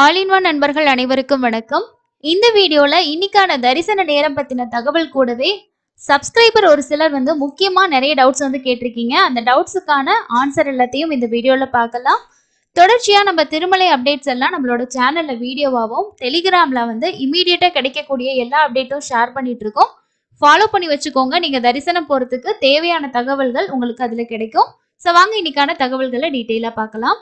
ஆலின்வான் நண்பர்கள் அனைவருக்கும் வணக்கம் இந்த வீடியோல இன்னைக்கான தரிசன நேரம் பத்தின தகவல் கூடவே சப்ஸ்கிரைபர் ஒரு சிலர் வந்து முக்கியமா நிறைய டவுட்ஸ் வந்து கேட்டிருக்கீங்க அந்த டவுட்ஸுக்கான ஆன்சர் எல்லாத்தையும் இந்த வீடியோல பார்க்கலாம் தொடர்ச்சியா நம்ம திருமலை அப்டேட்ஸ் எல்லாம் நம்மளோட சேனல்ல வீடியோவாகவும் டெலிகிராம்ல வந்து இமீடியட்டா கிடைக்கக்கூடிய எல்லா அப்டேட்டும் ஷேர் பண்ணிட்டு இருக்கோம் ஃபாலோ பண்ணி வச்சுக்கோங்க நீங்க தரிசனம் போறதுக்கு தேவையான தகவல்கள் உங்களுக்கு அதுல கிடைக்கும் ஸோ வாங்க இன்னைக்கான தகவல்களை டீட்டெயிலாக பார்க்கலாம்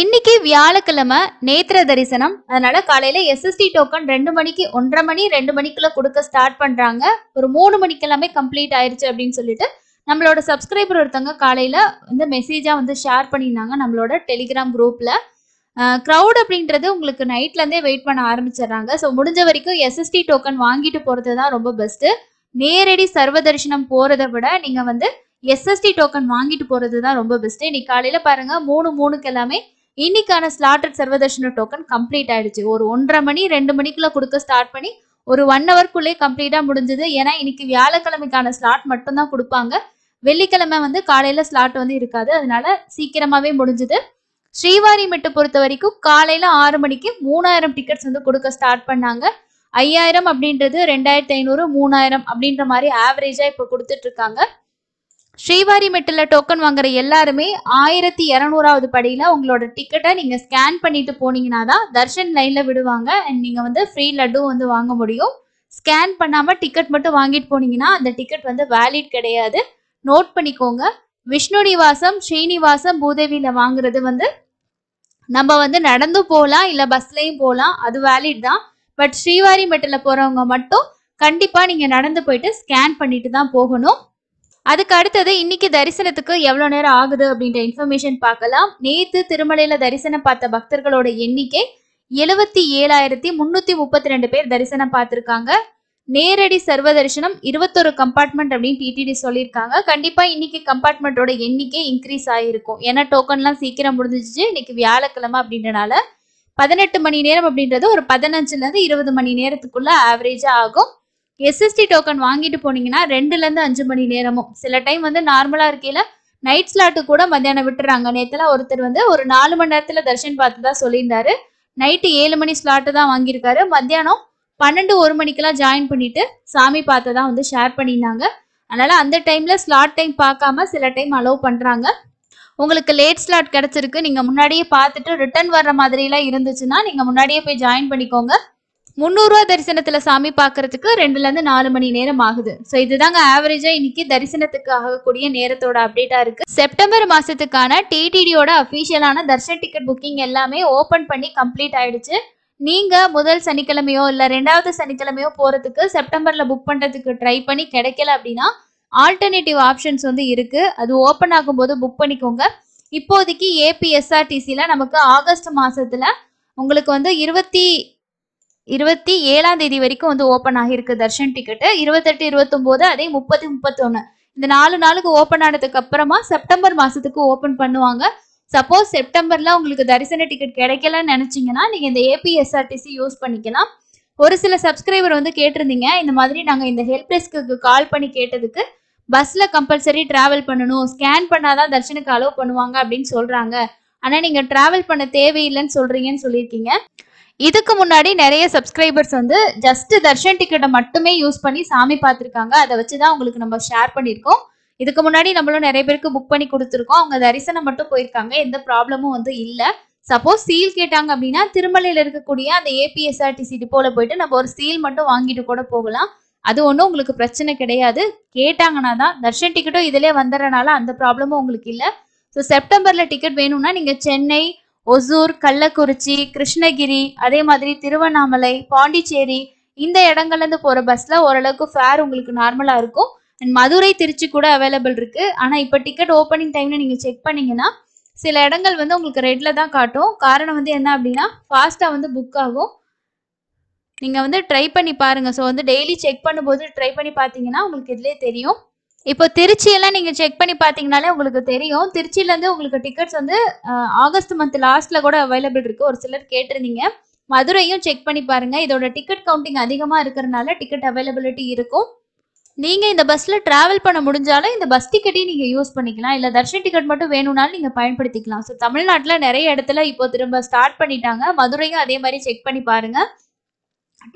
இன்னைக்கு வியாழக்கிழமை நேத்திர தரிசனம் அதனால காலையில எஸ்எஸ்டி டோக்கன் ரெண்டு மணிக்கு ஒன்றரை மணி ரெண்டு மணிக்குள்ள கொடுக்க ஸ்டார்ட் பண்றாங்க ஒரு மூணு மணிக்கு எல்லாமே கம்ப்ளீட் ஆயிருச்சு அப்படின்னு சொல்லிட்டு நம்மளோட சப்ஸ்கிரைபர் ஒருத்தவங்க காலையில வந்து மெசேஜா வந்து ஷேர் பண்ணியிருந்தாங்க நம்மளோட டெலிகிராம் குரூப்ல க்ரௌட் அப்படின்றது உங்களுக்கு நைட்லேருந்தே வெயிட் பண்ண ஆரம்பிச்சிடுறாங்க ஸோ முடிஞ்ச வரைக்கும் எஸ்எஸ்டி டோக்கன் வாங்கிட்டு போகிறது தான் ரொம்ப பெஸ்ட்டு நேரடி சர்வ தரிசனம் போகிறத விட நீங்கள் வந்து எஸ்எஸ்டி டோக்கன் வாங்கிட்டு போறது தான் ரொம்ப பெஸ்ட் இன்னைக்கு காலையில பாருங்க மூணு மூணுக்கு எல்லாமே இன்னைக்கான ஸ்லாட்டட் சர்வதர்ஷன டோக்கன் கம்ப்ளீட் ஆயிடுச்சு ஒரு ஒன்றரை மணி ரெண்டு மணிக்குள்ள கொடுக்க ஸ்டார்ட் பண்ணி ஒரு ஒன் ஹவர்க்குள்ளே கம்ப்ளீட்டா முடிஞ்சது ஏன்னா இன்னைக்கு வியாழக்கிழமைக்கான ஸ்லாட் மட்டும்தான் கொடுப்பாங்க வெள்ளிக்கிழமை வந்து காலையில ஸ்லாட் வந்து இருக்காது அதனால சீக்கிரமாவே முடிஞ்சது ஸ்ரீவாரி மெட்டு பொறுத்த வரைக்கும் காலையில ஆறு மணிக்கு மூணாயிரம் டிக்கெட்ஸ் வந்து கொடுக்க ஸ்டார்ட் பண்ணாங்க ஐயாயிரம் அப்படின்றது ரெண்டாயிரத்தி ஐநூறு மூணாயிரம் அப்படின்ற மாதிரி ஆவரேஜா இப்போ கொடுத்துட்டு இருக்காங்க ஸ்ரீவாரி மெட்டில் டோக்கன் வாங்குற எல்லாருமே ஆயிரத்தி இரநூறாவது படியில் உங்களோட டிக்கெட்டை நீங்கள் ஸ்கேன் பண்ணிட்டு போனீங்கன்னா தான் தர்ஷன் லைனில் விடுவாங்க அண்ட் நீங்கள் வந்து ஃப்ரீ லட்டு வந்து வாங்க முடியும் ஸ்கேன் பண்ணாமல் டிக்கெட் மட்டும் வாங்கிட்டு போனீங்கன்னா அந்த டிக்கெட் வந்து வேலிட் கிடையாது நோட் பண்ணிக்கோங்க விஷ்ணு நிவாசம் ஸ்ரீனிவாசம் பூதேவியில் வாங்குறது வந்து நம்ம வந்து நடந்து போகலாம் இல்லை பஸ்லேயும் போகலாம் அது வேலிட் தான் பட் ஸ்ரீவாரி மெட்டில் போகிறவங்க மட்டும் கண்டிப்பாக நீங்கள் நடந்து போயிட்டு ஸ்கேன் பண்ணிட்டு தான் போகணும் அதுக்கு அடுத்தது இன்னைக்கு தரிசனத்துக்கு எவ்வளோ நேரம் ஆகுது அப்படின்ற இன்ஃபர்மேஷன் பார்க்கலாம் நேத்து திருமலையில தரிசனம் பார்த்த பக்தர்களோட எண்ணிக்கை எழுவத்தி ஏழாயிரத்தி முன்னூத்தி முப்பத்தி ரெண்டு பேர் தரிசனம் பார்த்திருக்காங்க நேரடி சர்வ தரிசனம் இருபத்தொரு கம்பார்ட்மெண்ட் அப்படின்னு டிடிடி சொல்லியிருக்காங்க கண்டிப்பா இன்னைக்கு கம்பார்ட்மெண்ட்டோட எண்ணிக்கை இன்க்ரீஸ் ஆகிருக்கும் ஏன்னா டோக்கன்லாம் சீக்கிரம் முடிஞ்சிச்சு இன்னைக்கு வியாழக்கிழமை அப்படின்றனால பதினெட்டு மணி நேரம் அப்படின்றது ஒரு பதினஞ்சுல இருந்து இருபது மணி நேரத்துக்குள்ள ஆவரேஜா ஆகும் எஸ்எஸ்டி டோக்கன் வாங்கிட்டு போனீங்கன்னா ரெண்டுலேருந்து அஞ்சு மணி நேரமும் சில டைம் வந்து நார்மலாக இருக்கையில் நைட் ஸ்லாட்டு கூட மத்தியானம் விட்டுறாங்க நேற்றுலாம் ஒருத்தர் வந்து ஒரு நாலு மணி நேரத்தில் தர்ஷன் பார்த்து தான் சொல்லியிருந்தாரு நைட்டு ஏழு மணி ஸ்லாட்டு தான் வாங்கியிருக்காரு மத்தியானம் பன்னெண்டு ஒரு மணிக்கெல்லாம் ஜாயின் பண்ணிட்டு சாமி பார்த்ததான் வந்து ஷேர் பண்ணியிருந்தாங்க அதனால அந்த டைம்ல ஸ்லாட் டைம் பார்க்காம சில டைம் அலோவ் பண்றாங்க உங்களுக்கு லேட் ஸ்லாட் கிடைச்சிருக்கு நீங்க முன்னாடியே பார்த்துட்டு ரிட்டர்ன் வர்ற மாதிரிலாம் இருந்துச்சுன்னா நீங்க முன்னாடியே போய் ஜாயின் பண்ணிக்கோங்க முந்நூறுரூவா தரிசனத்தில் சாமி பார்க்கறதுக்கு ரெண்டுலேருந்து நாலு மணி நேரம் ஆகுது ஸோ இதுதாங்க ஆவரேஜாக இன்னைக்கு தரிசனத்துக்கு ஆகக்கூடிய நேரத்தோட அப்டேட்டாக இருக்கு செப்டம்பர் மாதத்துக்கான டிடிடியோட அபிஷியலான தர்ஷன் டிக்கெட் புக்கிங் எல்லாமே ஓப்பன் பண்ணி கம்ப்ளீட் ஆயிடுச்சு நீங்க முதல் சனிக்கிழமையோ இல்லை ரெண்டாவது சனிக்கிழமையோ போறதுக்கு செப்டம்பர்ல புக் பண்றதுக்கு ட்ரை பண்ணி கிடைக்கல அப்படின்னா ஆல்டர்னேட்டிவ் ஆப்ஷன்ஸ் வந்து இருக்கு அது ஓப்பன் ஆகும்போது புக் பண்ணிக்கோங்க இப்போதைக்கு ஏபிஎஸ்ஆர்டிசியில் நமக்கு ஆகஸ்ட் மாசத்துல உங்களுக்கு வந்து இருபத்தி இருபத்தி ஏழாம் தேதி வரைக்கும் வந்து ஓப்பன் ஆகியிருக்கு தர்ஷன் டிக்கெட்டு இருபத்தெட்டு இருபத்தொம்போது அதே முப்பத்தி முப்பத்தொன்று இந்த நாலு நாளுக்கு ஓப்பன் ஆனதுக்கு அப்புறமா செப்டம்பர் மாதத்துக்கு ஓப்பன் பண்ணுவாங்க சப்போஸ் செப்டம்பரில் உங்களுக்கு தரிசன டிக்கெட் கிடைக்கலன்னு நினைச்சீங்கன்னா நீங்கள் இந்த ஏபிஎஸ்ஆர்டிசி யூஸ் பண்ணிக்கலாம் ஒரு சில சப்ஸ்கிரைபர் வந்து கேட்டிருந்தீங்க இந்த மாதிரி நாங்கள் இந்த ஹெல்ப் டெஸ்க்கு கால் பண்ணி கேட்டதுக்கு பஸ்ல கம்பல்சரி ட்ராவல் பண்ணணும் ஸ்கேன் பண்ணாதான் தர்ஷனுக்கு அலோவ் பண்ணுவாங்க அப்படின்னு சொல்கிறாங்க ஆனால் நீங்கள் ட்ராவல் பண்ண தேவையில்லைன்னு சொல்கிறீங்கன்னு சொல்லியிருக்கீங்க இதுக்கு முன்னாடி நிறைய சப்ஸ்கிரைபர்ஸ் வந்து ஜஸ்ட் தர்ஷன் டிக்கெட்டை மட்டுமே யூஸ் பண்ணி சாமி பார்த்துருக்காங்க அதை வச்சு தான் உங்களுக்கு நம்ம ஷேர் பண்ணியிருக்கோம் இதுக்கு முன்னாடி நம்மளும் நிறைய பேருக்கு புக் பண்ணி கொடுத்துருக்கோம் அவங்க தரிசனம் மட்டும் போயிருக்காங்க எந்த ப்ராப்ளமும் வந்து இல்லை சப்போஸ் சீல் கேட்டாங்க அப்படின்னா திருமலையில் இருக்கக்கூடிய அந்த ஏபிஎஸ்ஆர்டிசி டிப்போல போயிட்டு நம்ம ஒரு சீல் மட்டும் வாங்கிட்டு கூட போகலாம் அது ஒன்றும் உங்களுக்கு பிரச்சனை கிடையாது கேட்டாங்கன்னா தான் தர்ஷன் டிக்கெட்டும் இதிலே வந்துடுறனால அந்த ப்ராப்ளமும் உங்களுக்கு இல்லை ஸோ செப்டம்பரில் டிக்கெட் வேணும்னா நீங்கள் சென்னை ஒசூர் கள்ளக்குறிச்சி கிருஷ்ணகிரி அதே மாதிரி திருவண்ணாமலை பாண்டிச்சேரி இந்த இருந்து போகிற பஸ்ஸில் ஓரளவுக்கு ஃபேர் உங்களுக்கு நார்மலாக இருக்கும் அண்ட் மதுரை திருச்சி கூட அவைலபிள் இருக்குது ஆனால் இப்போ டிக்கெட் ஓப்பனிங் டைம்ல நீங்கள் செக் பண்ணீங்கன்னா சில இடங்கள் வந்து உங்களுக்கு ரெட்டில் தான் காட்டும் காரணம் வந்து என்ன அப்படின்னா ஃபாஸ்ட்டாக வந்து புக் ஆகும் நீங்கள் வந்து ட்ரை பண்ணி பாருங்க ஸோ வந்து டெய்லி செக் பண்ணும்போது ட்ரை பண்ணி பார்த்தீங்கன்னா உங்களுக்கு இதுலேயே தெரியும் இப்போ திருச்சியெல்லாம் நீங்கள் செக் பண்ணி பார்த்தீங்கனாலே உங்களுக்கு தெரியும் திருச்சியிலேருந்து உங்களுக்கு டிக்கெட்ஸ் வந்து ஆகஸ்ட் மந்த் லாஸ்ட்டில் கூட அவைலபிள் இருக்குது ஒரு சிலர் கேட்டிருந்தீங்க மதுரையும் செக் பண்ணி பாருங்கள் இதோட டிக்கெட் கவுண்டிங் அதிகமாக இருக்கிறனால டிக்கெட் அவைலபிலிட்டி இருக்கும் நீங்கள் இந்த பஸ்ஸில் ட்ராவல் பண்ண முடிஞ்சாலும் இந்த பஸ் டிக்கெட்டையும் நீங்கள் யூஸ் பண்ணிக்கலாம் இல்லை தர்ஷன் டிக்கெட் மட்டும் வேணும்னாலும் நீங்கள் பயன்படுத்திக்கலாம் ஸோ தமிழ்நாட்டில் நிறைய இடத்துல இப்போ திரும்ப ஸ்டார்ட் பண்ணிட்டாங்க மதுரையும் அதே மாதிரி செக் பண்ணி பாருங்கள்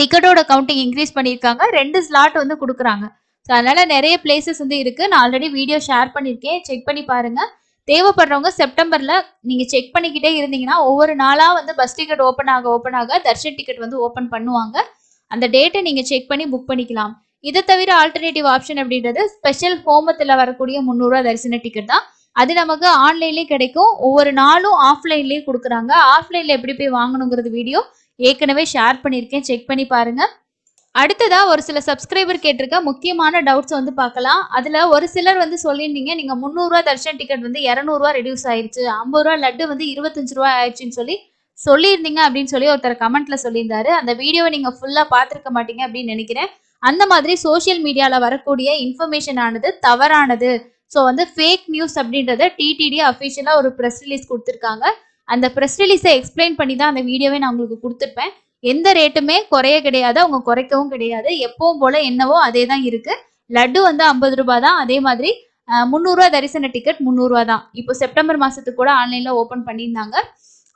டிக்கெட்டோட கவுண்டிங் இன்க்ரீஸ் பண்ணியிருக்காங்க ரெண்டு ஸ்லாட் வந்து கொடுக்குறாங்க ஸோ அதனால் நிறைய பிளேசஸ் வந்து இருக்குது நான் ஆல்ரெடி வீடியோ ஷேர் பண்ணியிருக்கேன் செக் பண்ணி பாருங்கள் தேவைப்படுறவங்க செப்டம்பரில் நீங்கள் செக் பண்ணிக்கிட்டே இருந்தீங்கன்னா ஒவ்வொரு நாளாக வந்து பஸ் டிக்கெட் ஓப்பன் ஆக ஓப்பன் ஆக தர்ஷன் டிக்கெட் வந்து ஓப்பன் பண்ணுவாங்க அந்த டேட்டை நீங்கள் செக் பண்ணி புக் பண்ணிக்கலாம் இதை தவிர ஆல்டர்னேட்டிவ் ஆப்ஷன் அப்படின்றது ஸ்பெஷல் ஹோமத்தில் வரக்கூடிய முந்நூறுரூவா தரிசன டிக்கெட் தான் அது நமக்கு ஆன்லைன்லேயும் கிடைக்கும் ஒவ்வொரு நாளும் ஆஃப்லைன்லேயும் கொடுக்குறாங்க ஆஃப்லைனில் எப்படி போய் வாங்கணுங்கிறது வீடியோ ஏற்கனவே ஷேர் பண்ணியிருக்கேன் செக் பண்ணி பாருங்கள் அடுத்ததா ஒரு சில சப்ஸ்கிரைபர் கேட்டிருக்க முக்கியமான டவுட்ஸ் வந்து பார்க்கலாம் அதுல ஒரு சிலர் வந்து சொல்லியிருந்தீங்க நீங்க முந்நூறுரூவா தர்ஷன் டிக்கெட் வந்து இரநூறுவா ரெடியூஸ் ஆயிடுச்சு ஐம்பது ரூபா லட்டு வந்து இருபத்தஞ்சு ரூபா ஆயிடுச்சுன்னு சொல்லி சொல்லியிருந்தீங்க அப்படின்னு சொல்லி ஒருத்தர் கமெண்ட்ல சொல்லியிருந்தாரு அந்த வீடியோவை நீங்க ஃபுல்லா பார்த்துருக்க மாட்டீங்க அப்படின்னு நினைக்கிறேன் அந்த மாதிரி சோசியல் மீடியாவில் வரக்கூடிய இன்ஃபர்மேஷன் ஆனது தவறானது ஸோ வந்து ஃபேக் நியூஸ் அப்படின்றத டிடிடி அஃபிஷியலாக ஒரு ப்ரெஸ் ரிலீஸ் கொடுத்துருக்காங்க அந்த ப்ரெஸ் ரிலீஸை எக்ஸ்பிளைன் பண்ணி தான் அந்த வீடியோவை நான் உங்களுக்கு கொடுத்துருப்பேன் எந்த ரேட்டுமே குறைய கிடையாது அவங்க குறைக்கவும் கிடையாது எப்பவும் போல என்னவோ அதே தான் இருக்கு லட்டு வந்து ஐம்பது ரூபாய் தான் அதே மாதிரி முந்நூறுரூவா தரிசன டிக்கெட் முந்நூறுரூவா தான் இப்போ செப்டம்பர் மாதத்துக்கு கூட ஆன்லைனில் ஓப்பன் பண்ணியிருந்தாங்க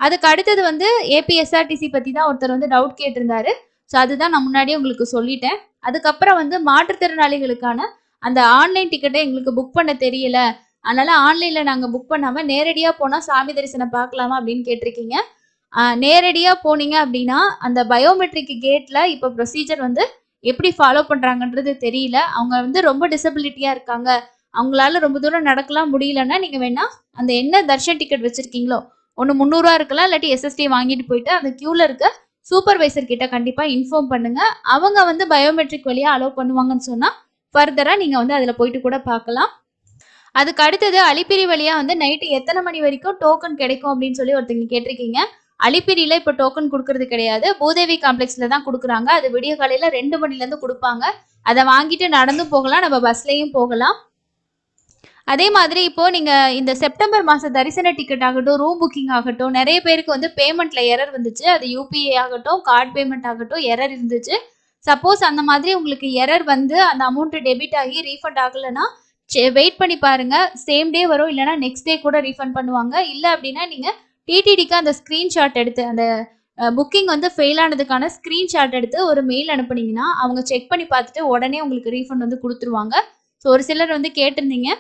அதுக்கு அடுத்தது வந்து ஏபிஎஸ்ஆர்டிசி பற்றி தான் ஒருத்தர் வந்து டவுட் கேட்டிருந்தாரு ஸோ அதுதான் நான் முன்னாடியே உங்களுக்கு சொல்லிட்டேன் அதுக்கப்புறம் வந்து மாற்றுத்திறனாளிகளுக்கான அந்த ஆன்லைன் டிக்கெட்டை எங்களுக்கு புக் பண்ண தெரியல அதனால ஆன்லைனில் நாங்கள் புக் பண்ணாமல் நேரடியாக போனால் சாமி தரிசனம் பார்க்கலாமா அப்படின்னு கேட்டிருக்கீங்க நேரடியாக போனீங்க அப்படின்னா அந்த பயோமெட்ரிக் கேட்டில் இப்போ ப்ரொசீஜர் வந்து எப்படி ஃபாலோ பண்ணுறாங்கன்றது தெரியல அவங்க வந்து ரொம்ப டிசபிலிட்டியாக இருக்காங்க அவங்களால ரொம்ப தூரம் நடக்கலாம் முடியலன்னா நீங்கள் வேணால் அந்த என்ன தர்ஷன் டிக்கெட் வச்சுருக்கீங்களோ ஒன்று முந்நூறுரூவா இருக்கலாம் இல்லாட்டி எஸ்எஸ்டி வாங்கிட்டு போயிட்டு அந்த க்யூவில் இருக்க சூப்பர்வைசர் கிட்ட கண்டிப்பாக இன்ஃபார்ம் பண்ணுங்கள் அவங்க வந்து பயோமெட்ரிக் வழியாக அலோவ் பண்ணுவாங்கன்னு சொன்னால் ஃபர்தராக நீங்கள் வந்து அதில் போயிட்டு கூட பார்க்கலாம் அதுக்கு அடுத்தது அழிப்பிரி வழியாக வந்து நைட்டு எத்தனை மணி வரைக்கும் டோக்கன் கிடைக்கும் அப்படின்னு சொல்லி ஒருத்தங்க கேட்டிருக்கீங்க அலிப்பிரியில இப்போ டோக்கன் கொடுக்கறது கிடையாது பூதேவி காம்ப்ளெக்ஸ்ல தான் கொடுக்குறாங்க அது விடிய காலையில ரெண்டு மணிலேருந்து கொடுப்பாங்க அதை வாங்கிட்டு நடந்து போகலாம் நம்ம பஸ்லயும் போகலாம் அதே மாதிரி இப்போ நீங்க இந்த செப்டம்பர் மாச தரிசன டிக்கெட் ஆகட்டும் ரூம் புக்கிங் ஆகட்டும் நிறைய பேருக்கு வந்து பேமெண்ட்ல எரர் வந்துச்சு அது யூபிஐ ஆகட்டும் கார்டு பேமெண்ட் ஆகட்டும் எரர் இருந்துச்சு சப்போஸ் அந்த மாதிரி உங்களுக்கு எரர் வந்து அந்த அமௌண்ட் டெபிட் ஆகி ரீஃபண்ட் ஆகலைன்னா வெயிட் பண்ணி பாருங்க சேம் டே வரும் இல்லைன்னா நெக்ஸ்ட் டே கூட ரீஃபண்ட் பண்ணுவாங்க இல்லை அப்படின்னா நீங்கள் டிடிடிக்கு அந்த ஸ்க்ரீன்ஷாட் எடுத்து அந்த புக்கிங் வந்து ஃபெயில் ஆனதுக்கான ஸ்க்ரீன்ஷாட் எடுத்து ஒரு மெயில் அனுப்புனீங்கன்னா அவங்க செக் பண்ணி பார்த்துட்டு உடனே உங்களுக்கு ரீஃபண்ட் வந்து கொடுத்துருவாங்க ஸோ ஒரு சிலர் வந்து கேட்டிருந்தீங்க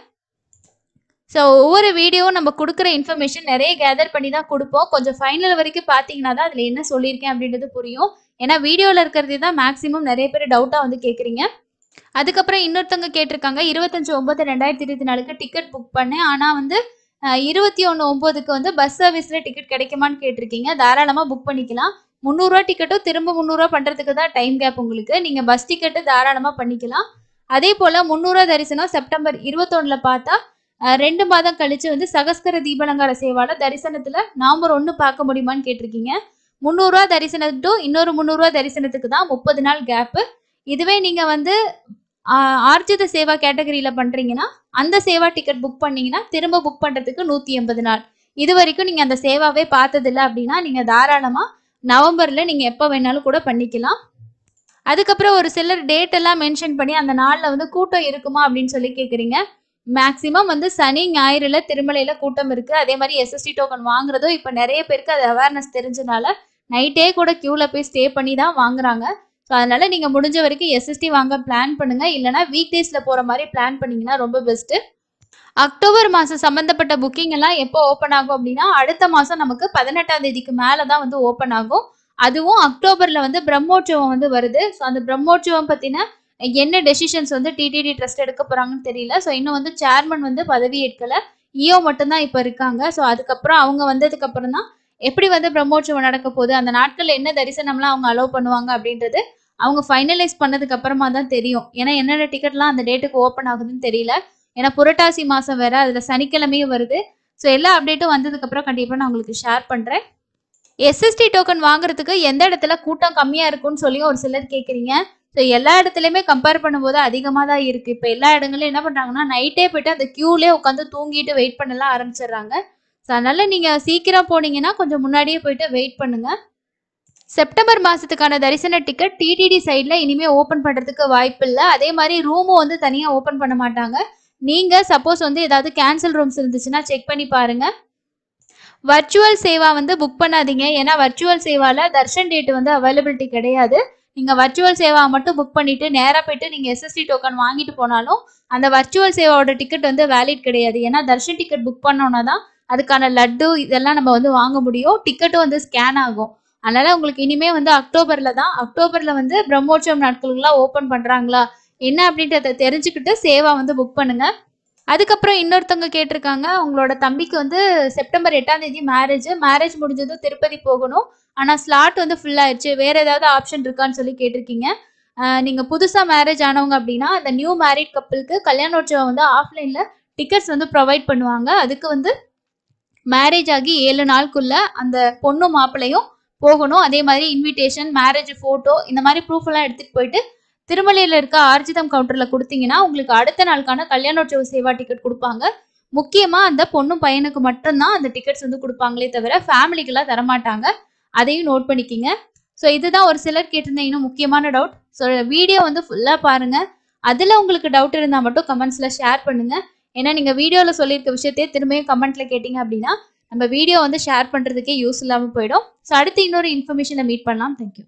ஸோ ஒவ்வொரு வீடியோவும் நம்ம கொடுக்குற இன்ஃபர்மேஷன் நிறைய கேதர் பண்ணி தான் கொடுப்போம் கொஞ்சம் ஃபைனல் வரைக்கும் பார்த்தீங்கன்னா தான் அதில் என்ன சொல்லியிருக்கேன் அப்படின்றது புரியும் ஏன்னா வீடியோவில் இருக்கிறது தான் மேக்ஸிமம் நிறைய பேர் டவுட்டாக வந்து கேட்குறீங்க அதுக்கப்புறம் இன்னொருத்தவங்க கேட்டிருக்காங்க இருபத்தஞ்சு ஒம்பது ரெண்டாயிரத்தி இருபத்தி நாலுக்கு டிக்கெட் புக் பண்ணேன் ஆனால் வந்து இருபத்தி ஒன்று ஒம்போதுக்கு வந்து பஸ் சர்வீஸில் டிக்கெட் கிடைக்குமான்னு கேட்டிருக்கீங்க தாராளமாக புக் பண்ணிக்கலாம் முந்நூறுரூவா டிக்கெட்டும் திரும்ப முந்நூறுரூவா பண்ணுறதுக்கு தான் டைம் கேப் உங்களுக்கு நீங்கள் பஸ் டிக்கெட்டு தாராளமாக பண்ணிக்கலாம் அதே போல் முந்நூறுரூவா தரிசனம் செப்டம்பர் இருபத்தொன்னில் பார்த்தா ரெண்டு மாதம் கழித்து வந்து சகஸ்கர தீபலங்கார சேவால தரிசனத்தில் நவம்பர் ஒன்று பார்க்க முடியுமான்னு கேட்டிருக்கீங்க முந்நூறுரூவா தரிசனத்தும் இன்னொரு முந்நூறுரூவா தரிசனத்துக்கு தான் முப்பது நாள் கேப்பு இதுவே நீங்கள் வந்து ஆர்ஜித சேவா கேட்டகரியில் பண்ணுறீங்கன்னா அந்த சேவா டிக்கெட் புக் பண்ணீங்கன்னா திரும்ப புக் பண்ணுறதுக்கு நூற்றி எண்பது நாள் இது வரைக்கும் நீங்கள் அந்த சேவாவே பார்த்ததில்ல அப்படின்னா நீங்கள் தாராளமாக நவம்பரில் நீங்கள் எப்போ வேணாலும் கூட பண்ணிக்கலாம் அதுக்கப்புறம் ஒரு சிலர் டேட் எல்லாம் மென்ஷன் பண்ணி அந்த நாளில் வந்து கூட்டம் இருக்குமா அப்படின்னு சொல்லி கேட்குறீங்க மேக்சிமம் வந்து சனி ஞாயிறுல திருமலையில கூட்டம் இருக்கு அதே மாதிரி எஸ்எஸ்டி டோக்கன் வாங்குறதும் இப்போ நிறைய பேருக்கு அது அவேர்னஸ் தெரிஞ்சனால நைட்டே கூட கியூல போய் ஸ்டே பண்ணி தான் வாங்குறாங்க ஸோ அதனால நீங்க முடிஞ்ச வரைக்கும் எஸ்எஸ்டி வாங்க பிளான் பண்ணுங்க இல்லைனா வீக் டேஸ்ல போற மாதிரி பிளான் பண்ணீங்கன்னா ரொம்ப பெஸ்ட் அக்டோபர் மாதம் சம்மந்தப்பட்ட புக்கிங் எல்லாம் எப்போ ஓப்பன் ஆகும் அப்படின்னா அடுத்த மாதம் நமக்கு பதினெட்டாம் தேதிக்கு மேலே தான் வந்து ஓப்பன் ஆகும் அதுவும் அக்டோபரில் வந்து பிரம்மோற்சவம் வந்து வருது ஸோ அந்த பிரம்மோற்சவம் பற்றின என்ன டெசிஷன்ஸ் வந்து டிடிடி ட்ரஸ்ட் எடுக்க போகிறாங்கன்னு தெரியல ஸோ இன்னும் வந்து சேர்மன் வந்து பதவி ஏற்கலை இஓ e மட்டும்தான் இப்போ இருக்காங்க ஸோ அதுக்கப்புறம் அவங்க வந்ததுக்கு அப்புறம் தான் எப்படி வந்து பிரம்மோற்சவம் நடக்க போகுது அந்த நாட்களில் என்ன தரிசனம்லாம் அவங்க அலோவ் பண்ணுவாங்க அப்படின்றது அவங்க ஃபைனலைஸ் பண்ணதுக்கு அப்புறமா தான் தெரியும் ஏன்னா என்னென்ன டிக்கெட்லாம் அந்த டேட்டுக்கு ஓப்பன் ஆகுதுன்னு தெரியல ஏன்னா புரட்டாசி மாதம் வேற அதில் சனிக்கிழமையும் வருது ஸோ எல்லா அப்டேட்டும் வந்ததுக்கப்புறம் கண்டிப்பாக நான் உங்களுக்கு ஷேர் பண்ணுறேன் எஸ்எஸ்டி டோக்கன் வாங்குறதுக்கு எந்த இடத்துல கூட்டம் கம்மியாக இருக்கும்னு சொல்லி ஒரு சிலர் கேட்குறீங்க ஸோ எல்லா இடத்துலையுமே கம்பேர் பண்ணும்போது அதிகமாக தான் இருக்குது இப்போ எல்லா இடங்களும் என்ன பண்ணுறாங்கன்னா நைட்டே போயிட்டு அந்த க்யூலேயே உட்காந்து தூங்கிட்டு வெயிட் பண்ணலாம் ஆரம்பிச்சிடுறாங்க ஸோ அதனால் நீங்கள் சீக்கிரம் போனீங்கன்னா கொஞ்சம் முன்னாடியே போயிட்டு வெயிட் பண்ணுங்கள் செப்டம்பர் மாதத்துக்கான தரிசன டிக்கெட் டிடிடி சைடில் இனிமேல் ஓப்பன் பண்ணுறதுக்கு வாய்ப்பு இல்ல அதே மாதிரி ரூமும் வந்து தனியாக ஓப்பன் பண்ண மாட்டாங்க நீங்கள் சப்போஸ் வந்து ஏதாவது கேன்சல் ரூம்ஸ் இருந்துச்சுன்னா செக் பண்ணி பாருங்கள் வர்ச்சுவல் சேவா வந்து புக் பண்ணாதீங்க ஏன்னா வர்ச்சுவல் சேவாவில் தர்ஷன் டேட் வந்து அவைலபிலிட்டி கிடையாது நீங்கள் வர்ச்சுவல் சேவா மட்டும் புக் பண்ணிவிட்டு நேராக போயிட்டு நீங்கள் எஸ்எஸ்டி டோக்கன் வாங்கிட்டு போனாலும் அந்த வர்ச்சுவல் சேவாவோட டிக்கெட் வந்து வேலிட் கிடையாது ஏன்னா தர்ஷன் டிக்கெட் புக் பண்ணோன்னா தான் அதுக்கான லட்டு இதெல்லாம் நம்ம வந்து வாங்க முடியும் டிக்கெட்டும் வந்து ஸ்கேன் ஆகும் அதனால உங்களுக்கு இனிமே வந்து அக்டோபர்ல தான் அக்டோபர்ல வந்து பிரம்மோற்சவம் நாட்கள்லாம் ஓப்பன் பண்றாங்களா என்ன அப்படின்றத தெரிஞ்சுக்கிட்டு சேவா வந்து புக் பண்ணுங்க அதுக்கப்புறம் இன்னொருத்தவங்க கேட்டிருக்காங்க உங்களோட தம்பிக்கு வந்து செப்டம்பர் எட்டாம் தேதி மேரேஜ் மேரேஜ் முடிஞ்சதும் திருப்பதி போகணும் ஆனால் ஸ்லாட் வந்து ஃபுல் ஆயிடுச்சு வேற ஏதாவது ஆப்ஷன் இருக்கான்னு சொல்லி கேட்டிருக்கீங்க நீங்கள் புதுசாக மேரேஜ் ஆனவங்க அப்படின்னா அந்த நியூ மேரிட் கப்பிளுக்கு கல்யாணோற்சவம் வந்து ஆஃப்லைனில் டிக்கெட்ஸ் வந்து ப்ரொவைட் பண்ணுவாங்க அதுக்கு வந்து மேரேஜ் ஆகி ஏழு நாளுக்குள்ள அந்த பொண்ணு மாப்பிள்ளையும் போகணும் அதே மாதிரி இன்விடேஷன் மேரேஜ் ஃபோட்டோ இந்த மாதிரி ப்ரூஃப் எல்லாம் எடுத்துகிட்டு போயிட்டு திருமலையில் இருக்க ஆர்ஜிதம் கவுண்டரில் கொடுத்தீங்கன்னா உங்களுக்கு அடுத்த நாளுக்கான கல்யாணோற்சவ சேவா டிக்கெட் கொடுப்பாங்க முக்கியமாக அந்த பொண்ணும் பையனுக்கு மட்டும்தான் அந்த டிக்கெட்ஸ் வந்து கொடுப்பாங்களே தவிர ஃபேமிலிக்கெல்லாம் தரமாட்டாங்க அதையும் நோட் பண்ணிக்கிங்க ஸோ இதுதான் ஒரு சிலர் கேட்டிருந்த இன்னும் முக்கியமான டவுட் ஸோ வீடியோ வந்து ஃபுல்லாக பாருங்கள் அதில் உங்களுக்கு டவுட் இருந்தால் மட்டும் கமெண்ட்ஸில் ஷேர் பண்ணுங்கள் ஏன்னா நீங்கள் வீடியோவில் சொல்லியிருக்க விஷயத்தையே திரும்பியும் கமெண்ட்டில் கேட்டிங்க அப்படின்னா நம்ம வீடியோ வந்து ஷேர் பண்ணுறதுக்கே யூஸ் இல்லாமல் போயிடும் ஸோ அடுத்து இன்னொரு இன்ஃபர்மேஷனை மீட் பண்ணலாம் தேங்க்யூ